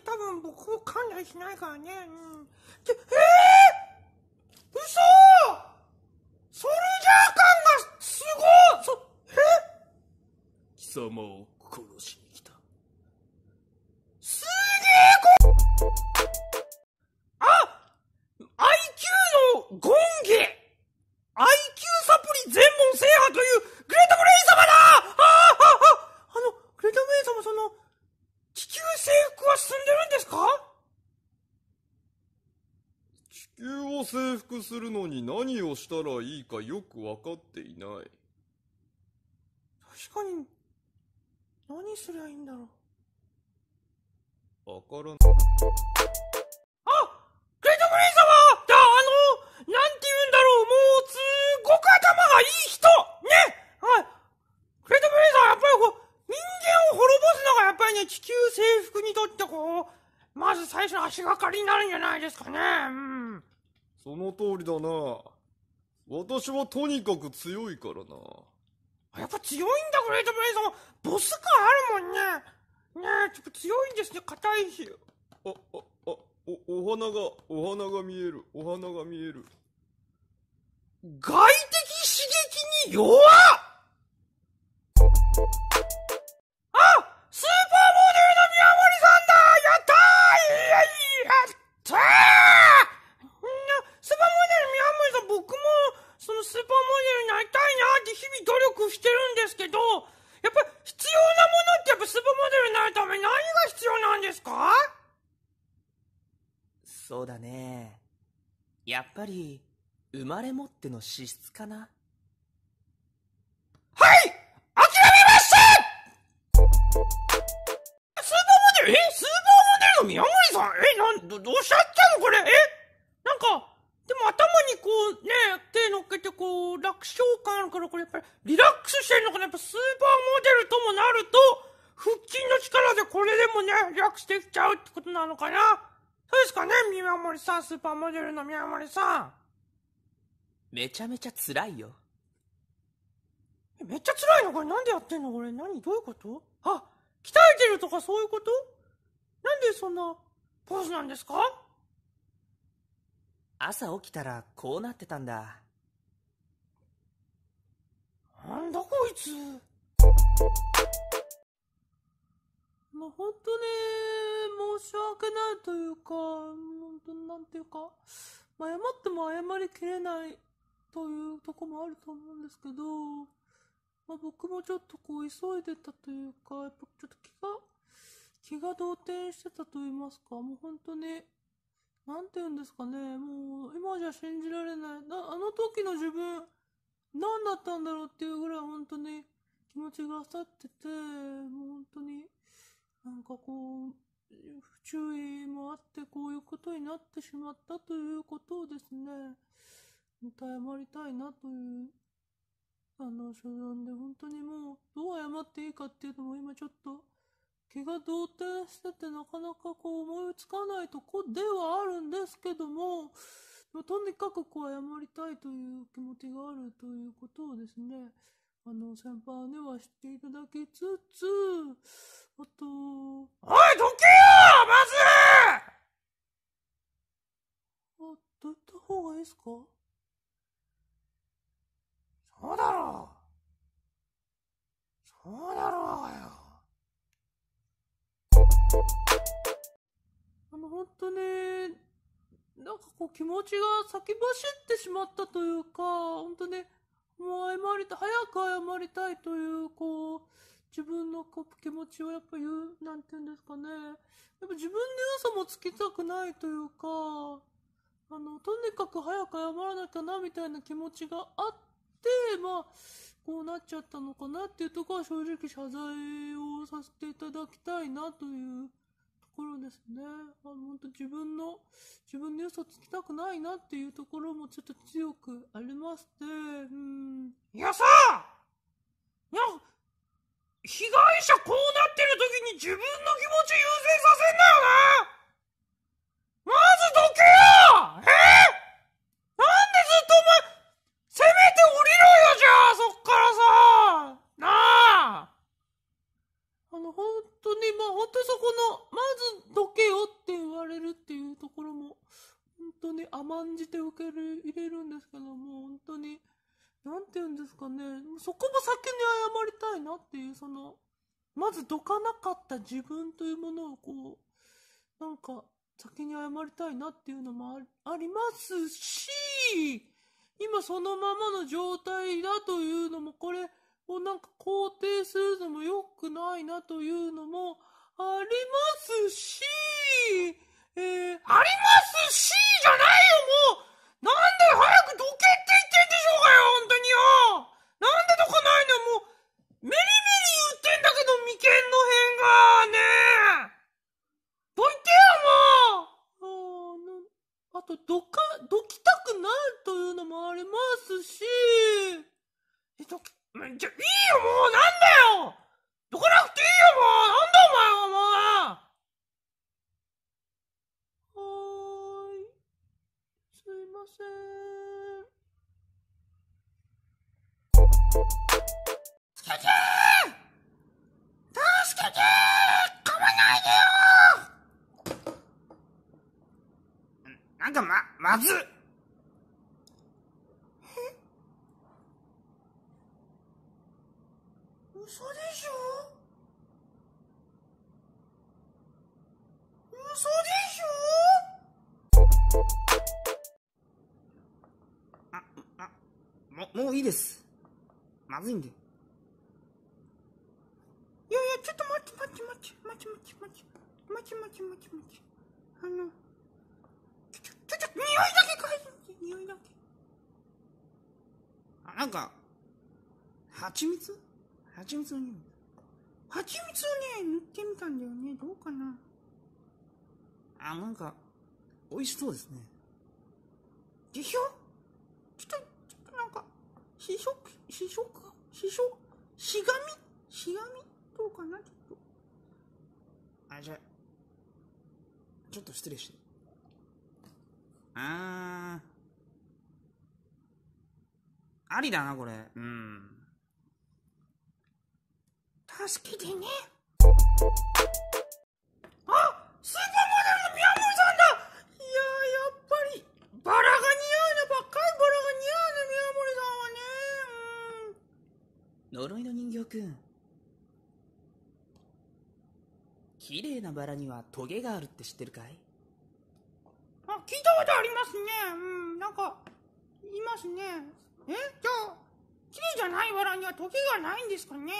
多分僕をしないからね。うん。えー、嘘ソルジャー感がすごいそ、え貴様を殺し征服するのに何をしたらいいかよくわかっていない。確かに、何すりゃいいんだろう。わからない。あグレートグリーン様だ、あの、なんて言うんだろう、もう、すごく頭がいい人ねはい。グレートグレイザーやっぱりこう、人間を滅ぼすのがやっぱりね、地球征服にとってこう、まず最初の足がかりになるんじゃないですかね。うんその通りだな。私はとにかく強いからな。やっぱ強いんだ、グレートブレイズも。ボス感あるもんね。ねえ、ちょっと強いんですね、硬いし。あ、あ、あ、お、お花が、お花が見える、お花が見える。外的刺激に弱っそうだね。やっぱり、生まれ持っての資質かな。はい諦めましたスーパーモデルえスーパーモデルの宮森さんえなんど、どうしちゃったのこれえなんか、でも頭にこうね、手乗っけてこう、楽勝感あるからこれやっぱりリラックスしてるのかなやっぱスーパーモデルともなると、腹筋の力でこれでもね、リラックスできちゃうってことなのかなそうですかね、宮森さん、スーパーモデルの宮森さん。めちゃめちゃ辛いよ。めっちゃ辛いのこれなんでやってんのこれ何どういうことあ、鍛えてるとかそういうことなんでそんなポーズなんですか朝起きたらこうなってたんだ。なんだこいつ。もう本当し訳ないというか、本当なんていうか、まあ、謝っても謝りきれないというとこもあると思うんですけど、まあ、僕もちょっとこう急いでたというか、やっぱちょっと気が、気が動転してたと言いますか、もう本当に、なんて言うんですかね、もう今じゃ信じられない、なあの時の自分、何だったんだろうっていうぐらい本当に気持ちが去ってて、もう本当に、なんかこう、不注意もあってこういうことになってしまったということをですね、謝りたいなというあの所存で本当にもうどう謝っていいかっていうのも今ちょっと気が動転しててなかなかこう思いつかないとこではあるんですけどもとにかくこう謝りたいという気持ちがあるということをですねあの、先輩には知っていただきつつ、あと、おい、時計よまずあ、どういった方がいいですかそうだろうそうだろうよあの、本当ね、なんかこう気持ちが先走ってしまったというか、本当ね、謝りた早く謝りたいというこう自分のこう気持ちをやっぱ言うなんて言うんですかねやっぱ自分で嘘もつきたくないというかあのとにかく早く謝らなきゃなみたいな気持ちがあってまあこうなっちゃったのかなっていうとこは正直謝罪をさせていただきたいなというところですね。あの本当自分の自分で嘘つきたくないなっていうところもちょっと強くありまして、うんいやさや、被害者こうなってる時に自分の気持ち優先させんなよなまずどけよえなんでずっとお前、せめて降りろよじゃあそっからさなああの、本当に、まあ本当にそこの、まずどけよって言われるっていうところも、本当に甘んじて受け入れるんですけども、本当に。なんて言うんですかね、そこも先に謝りたいなっていう、その、まずどかなかった自分というものをこう、なんか、先に謝りたいなっていうのもありますし、今そのままの状態だというのも、これをなんか肯定するのも良くないなというのもありますし、えー、ありますしじゃないよもうなんで早くよ、もうなんだよどかなくていいよ、もうなんだお前は、もうはーい。すいません。助けて助けてないでよなんかま、まずっもういいです。まずいんで。いやいや、ちょっと待って待って待って待って待って待って待って待って待って待って。あの、ちょ、ちょ、ちょ、匂いだけ嗅いで、匂いだけ。あ、なんか、蜂蜜蜂蜜の匂い。蜂蜜をね、塗ってみたんだよね。どうかな。あ、なんか、美味しそうですね。でしょ試食、試食、試食、しがみ、しがみどうかなちょっと。あ、じゃあ、ちょっと失礼して。あー。ありだな、これ。うん。助けてね。あすぐくん。綺麗なバラにはトゲがあるって知ってるかいあ、聞いたことありますね。うん、なんか、いますね。えじゃあ、綺麗じゃないバラにはトゲがないんですかね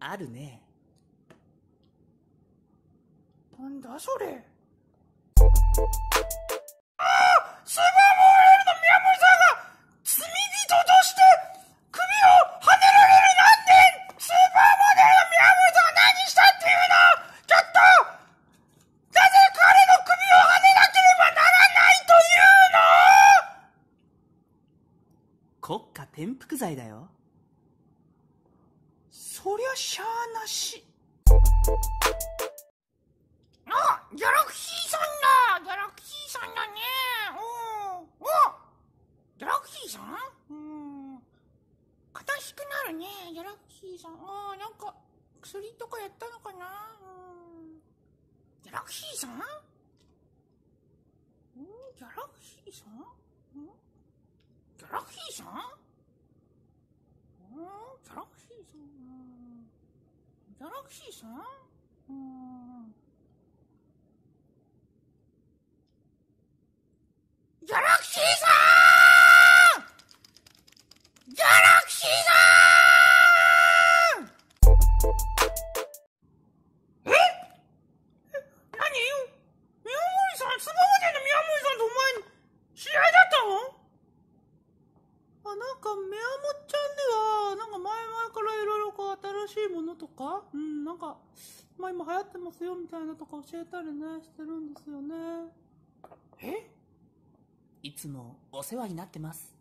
あるね。なんだそれ。ああすごい潜剤だよ。そりゃしゃあなし。あギャラクシーさんだギャラクシーさんだねおおギャラクシーさんうん悲しくなるねギャラクシーさんあなんか薬とかやったのかなうんギャラクシーさんんギャラクシーさんんギャラクシーさんーさん、ギャラクシーさん、うん新しいものとか、うん、なんか、まあ今流行ってますよみたいなとか教えたりね、してるんですよね。えいつもお世話になってます。